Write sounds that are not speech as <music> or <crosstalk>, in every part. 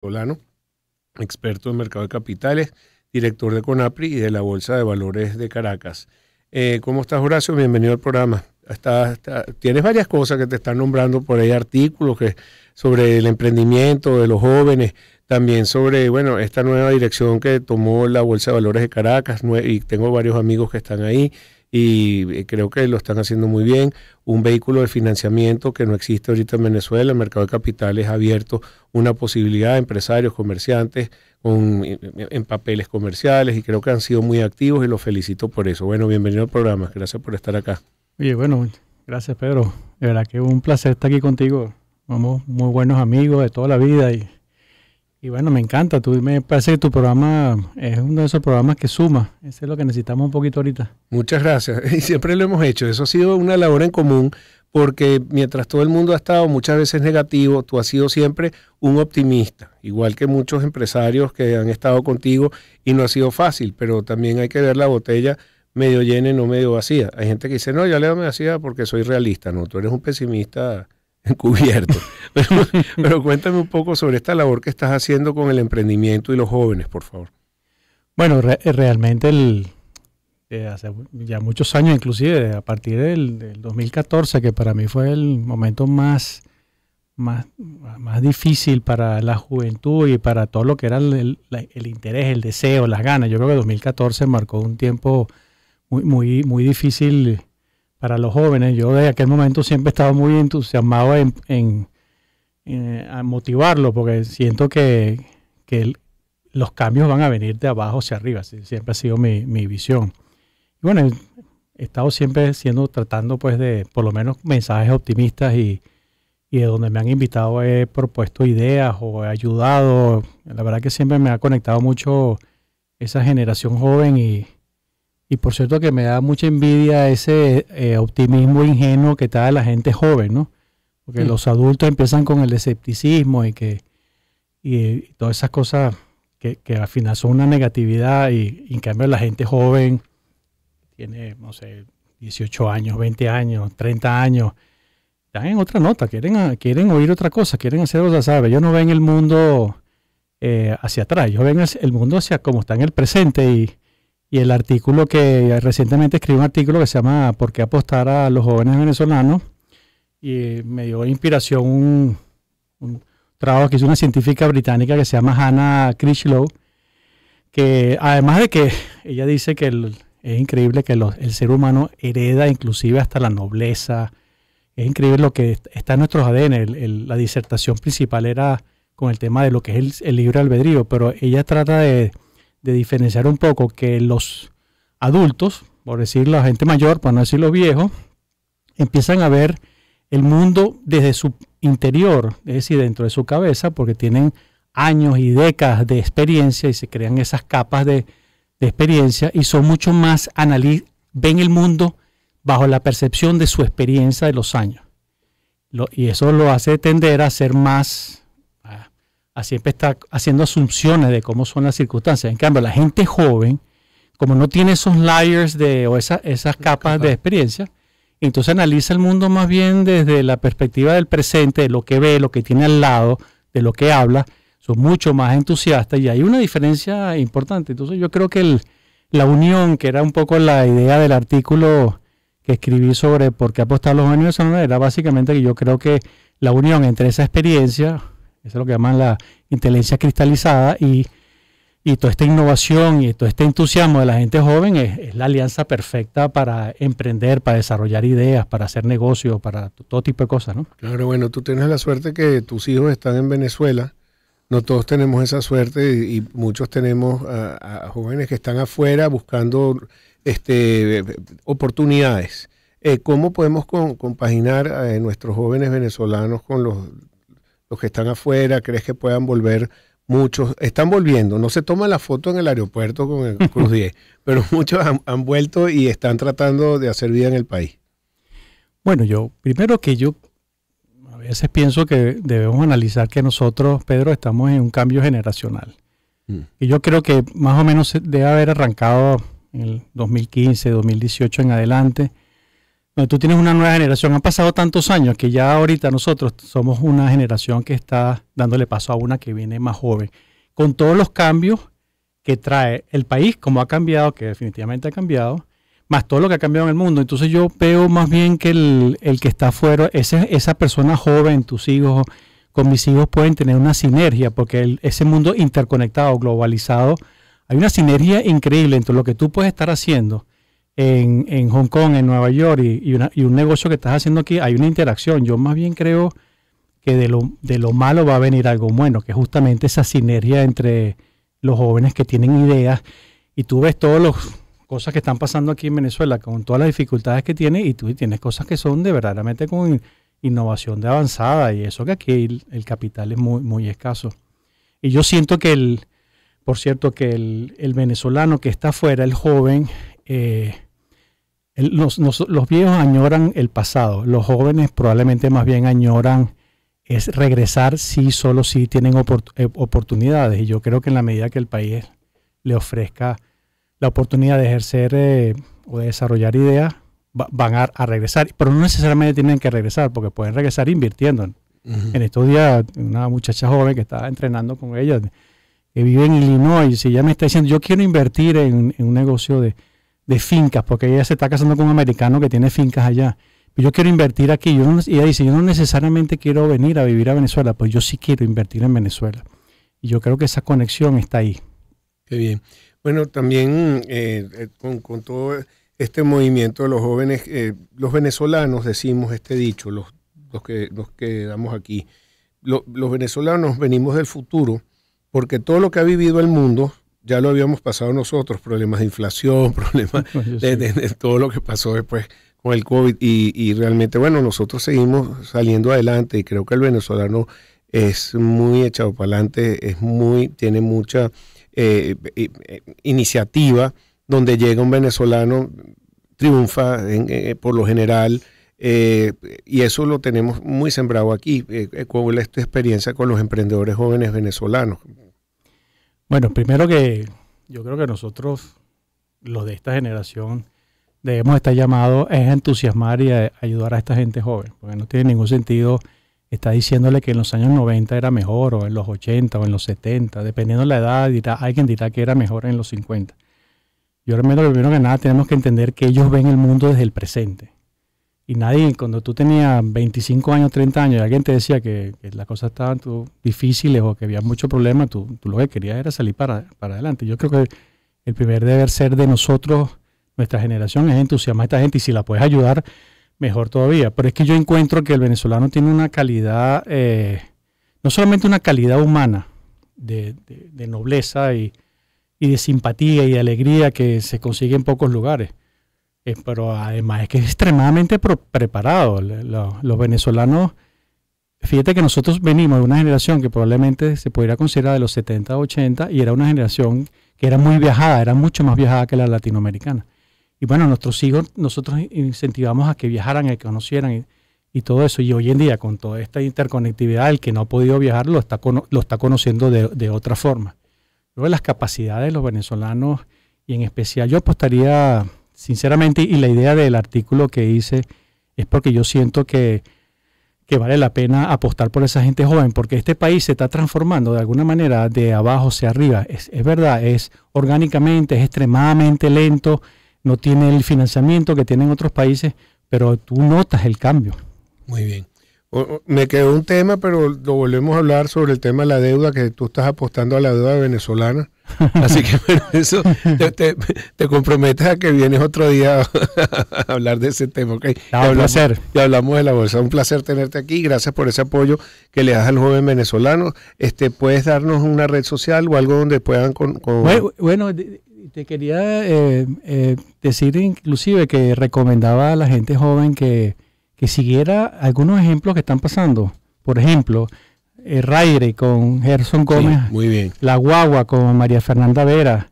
Solano, experto en mercado de capitales, director de CONAPRI y de la Bolsa de Valores de Caracas. Eh, ¿Cómo estás, Horacio? Bienvenido al programa. tienes varias cosas que te están nombrando por ahí, artículos que, sobre el emprendimiento de los jóvenes, también sobre bueno esta nueva dirección que tomó la Bolsa de Valores de Caracas, y tengo varios amigos que están ahí y eh, creo que lo están haciendo muy bien. Un vehículo de financiamiento que no existe ahorita en Venezuela, el mercado de capitales ha abierto una posibilidad a empresarios, comerciantes con, eh, eh, en papeles comerciales y creo que han sido muy activos y los felicito por eso. Bueno, bienvenido al programa, gracias por estar acá. Oye, bueno, gracias Pedro, de verdad que un placer estar aquí contigo. Somos muy buenos amigos de toda la vida y y bueno, me encanta. Tú, me parece que tu programa es uno de esos programas que suma. Eso es lo que necesitamos un poquito ahorita. Muchas gracias. <laughs> Y siempre lo hemos hecho. Eso ha sido una labor en común porque mientras todo el mundo ha estado muchas veces negativo, tú has sido siempre un optimista, igual que muchos empresarios que han estado contigo y no ha sido fácil, pero también hay que ver la botella medio llena y no medio vacía. Hay gente que dice, no, yo le medio vacía porque soy realista. No, tú eres un pesimista encubierto. <laughs> Pero, <laughs> cuéntame un poco sobre esta labor que estás haciendo con el emprendimiento y los jóvenes, por favor. Bueno, eh, realmente eh, ya muchos años, inclusive a partir del, 2014, que para mí fue el momento más, más, más difícil para la juventud y para todo lo que era el, interés, el deseo, las ganas. Yo creo que 2014 marcó un tiempo muy, muy, muy difícil para los jóvenes. Yo desde aquel momento siempre he estado muy entusiasmado en, en, eh, a motivarlo, porque siento que, los cambios van a venir de abajo hacia arriba. Siempre ha sido mi, visión. bueno, he estado siempre siendo, tratando pues de por lo menos mensajes optimistas y, y de donde me han invitado he propuesto ideas o he ayudado. La verdad que siempre me ha conectado mucho esa generación joven y, y por cierto que me da mucha envidia ese eh, optimismo ingenuo que está la gente joven, ¿no? Porque los adultos empiezan con el escepticismo y que eh, y, todas esas cosas que, que, al final son una negatividad y, en cambio la gente joven tiene, no sé, 18 años, 20 años, 30 años, están en otra nota, quieren, ah, quieren oír otra cosa, quieren hacer otra, ¿sabes? Ellos no ven el mundo eh, hacia atrás, yo ven el mundo hacia como está en el presente y y el artículo que recientemente escribí un artículo que se llama ¿Por qué apostar a los jóvenes venezolanos? Y me dio inspiración un, trabajo que hizo una científica británica que se llama Hannah Critchlow, que además de que ella dice que es increíble que el ser humano hereda inclusive hasta la nobleza, es increíble lo que está en nuestros ADN. la disertación principal era con el tema de lo que es el libre albedrío, pero ella trata de de diferenciar un poco que los adultos, por decir la gente mayor, para no decir los viejos, empiezan a ver el mundo desde su interior, es decir, dentro de su cabeza, porque tienen años y décadas de experiencia y se crean esas capas de, experiencia y son mucho más analistas, ven el mundo bajo la percepción de su experiencia de los años. y eso lo hace tender a ser más siempre está haciendo asunciones de cómo son las circunstancias. En cambio, la gente joven, como no tiene esos layers de, o esas capas de experiencia, entonces analiza el mundo más bien desde la perspectiva del presente, de lo que ve, lo que tiene al lado, de lo que habla. Son mucho más entusiastas y hay una diferencia importante. Entonces yo creo que la unión, que era un poco la idea del artículo que escribí sobre por qué apostar los años era básicamente que yo creo que la unión entre esa experiencia eso es lo que llaman la inteligencia cristalizada y, toda esta innovación y todo este entusiasmo de la gente joven es, la alianza perfecta para emprender, para desarrollar ideas, para hacer negocios, para todo tipo de cosas, ¿no? Claro, bueno, tú tienes la suerte que tus hijos están en Venezuela. No todos tenemos esa suerte y, muchos tenemos a, jóvenes que están afuera buscando este, oportunidades. Eh, ¿Cómo podemos compaginar a eh, nuestros jóvenes venezolanos con los los que están afuera, ¿crees que puedan volver? Muchos están volviendo, no se toma la foto en el aeropuerto con el <laughs> Cruz 10, pero muchos han, vuelto y están tratando de hacer vida en el país. Bueno, yo, primero que yo a veces pienso que debemos analizar que nosotros, Pedro, estamos en un cambio generacional. Mm. Y yo creo que más o menos debe haber arrancado en el 2015, 2018 en adelante, tú tienes una nueva generación. Han pasado tantos años que ya ahorita nosotros somos una generación que está dándole paso a una que viene más joven. Con todos los cambios que trae el país, como ha cambiado, que definitivamente ha cambiado, más todo lo que ha cambiado en el mundo. Entonces yo veo más bien que el, que está afuera, esa persona joven, tus hijos, con mis hijos pueden tener una sinergia, porque ese mundo interconectado, globalizado, hay una sinergia increíble entre lo que tú puedes estar haciendo en, en Hong Kong, en Nueva York y, un negocio que estás haciendo aquí, hay una interacción. Yo más bien creo que de lo, malo va a venir algo bueno, que justamente esa sinergia entre los jóvenes que tienen ideas y tú ves todas las cosas que están pasando aquí en Venezuela con todas las dificultades que tiene y tú tienes cosas que son de verdaderamente con innovación de avanzada y eso que aquí el, capital es muy, muy escaso. Y yo siento que el, por cierto, que el, el venezolano que está afuera, el joven, eh, los, viejos añoran el pasado, los jóvenes probablemente más bien añoran es regresar si solo si tienen eh, oportunidades. Y yo creo que en la medida que el país le ofrezca la oportunidad de ejercer eh, o de desarrollar ideas, van a, regresar. Pero no necesariamente tienen que regresar, porque pueden regresar invirtiendo. En estos días, una muchacha joven que estaba entrenando con ella, que vive en Illinois, y ella me está diciendo, yo quiero invertir en un negocio de, de fincas, porque ella se está casando con un americano que tiene fincas allá. Yo quiero invertir aquí. Yo y ella dice, yo no necesariamente quiero venir a vivir a Venezuela, pues yo sí quiero invertir en Venezuela. Y yo creo que esa conexión está ahí. Qué bien. Bueno, también eh, eh, con, todo este movimiento de los jóvenes, eh, los venezolanos decimos este dicho, los, los que nos quedamos aquí, los venezolanos venimos del futuro porque todo lo que ha vivido el mundo ya lo habíamos pasado nosotros, problemas de inflación, <laughs> problemas <laughs> de, todo lo que pasó después con el COVID y, realmente, bueno, nosotros seguimos saliendo adelante y creo que el venezolano es muy echado para adelante, es muy, tiene mucha eh, eh, iniciativa donde llega un venezolano, triunfa eh, por lo general y eso lo tenemos muy sembrado aquí, es esta experiencia con los emprendedores jóvenes venezolanos. Bueno, primero que yo creo que nosotros, los de esta generación, debemos estar llamados a entusiasmar y a ayudar a esta gente joven, porque no tiene ningún sentido estar diciéndole que en los años 90 era mejor, o en los 80, o en los 70, dependiendo de la edad, hay alguien dirá que era mejor en los 50. Yo realmente lo primero que nada tenemos que entender que ellos ven el mundo desde el presente. Y nadie, cuando tú tenías 25 años, 30 años, y alguien te decía que, las cosas estaban difíciles o que había mucho problema, tú, lo que querías era salir para, adelante. Yo creo que el primer deber ser de nosotros, nuestra generación, es entusiasmar a esta gente y si la puedes ayudar, mejor todavía. Pero es que yo encuentro que el venezolano tiene una calidad, eh, no solamente una calidad humana, de, nobleza y, de simpatía y de alegría que se consigue en pocos lugares. Eh, pero además es que es extremadamente preparado. los venezolanos, fíjate que nosotros venimos de una generación que probablemente se pudiera considerar de los 70, 80 y era una generación que era muy viajada, era mucho más viajada que la latinoamericana. Y bueno, nuestros hijos, nosotros incentivamos a que viajaran, a que conocieran y, todo eso. Y hoy en día, con toda esta interconectividad, el que no ha podido viajar lo está, lo está conociendo de, de otra forma. Luego, las capacidades de los venezolanos, y en especial yo apostaría sinceramente, y la idea del artículo que hice es porque yo siento que, que vale la pena apostar por esa gente joven, porque este país se está transformando de alguna manera de abajo hacia arriba. Es, es, verdad, es orgánicamente, es extremadamente lento, no tiene el financiamiento que tienen otros países, pero tú notas el cambio. Muy bien. Me quedó un tema, pero lo volvemos a hablar sobre el tema de la deuda, que tú estás apostando a la deuda venezolana. <laughs> Así que bueno, eso te, te, comprometes a que vienes otro día <laughs> a hablar de ese tema, okay. un placer. Y hablamos de la bolsa. Un placer tenerte aquí. Gracias por ese apoyo que le das al joven venezolano. Este, ¿Puedes darnos una red social o algo donde puedan... Con, Bueno, te quería eh, eh, decir inclusive que recomendaba a la gente joven que, que siguiera algunos ejemplos que están pasando. Por ejemplo, Raire con Gerson Gómez. muy bien. La Guagua con María Fernanda Vera.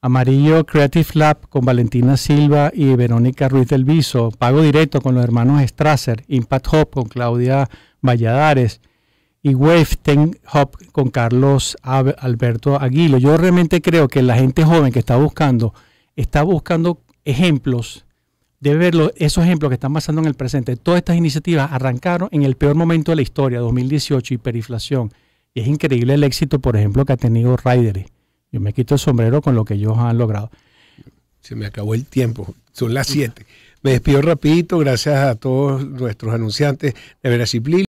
Amarillo Creative Lab con Valentina Silva y Verónica Ruiz del Viso. Pago Directo con los hermanos Strasser. Impact Hop con Claudia Valladares. Y Weften Hop con Carlos Alberto Aguilo. Yo realmente creo que la gente joven que está buscando, está buscando ejemplos de ver esos ejemplos que están pasando en el presente. Todas estas iniciativas arrancaron en el peor momento de la historia, 2018, hiperinflación. Y es increíble el éxito, por ejemplo, que ha tenido Ryder. Yo me quito el sombrero con lo que ellos han logrado. Se me acabó el tiempo, son las 7. Me despido rapidito, gracias a todos nuestros anunciantes de y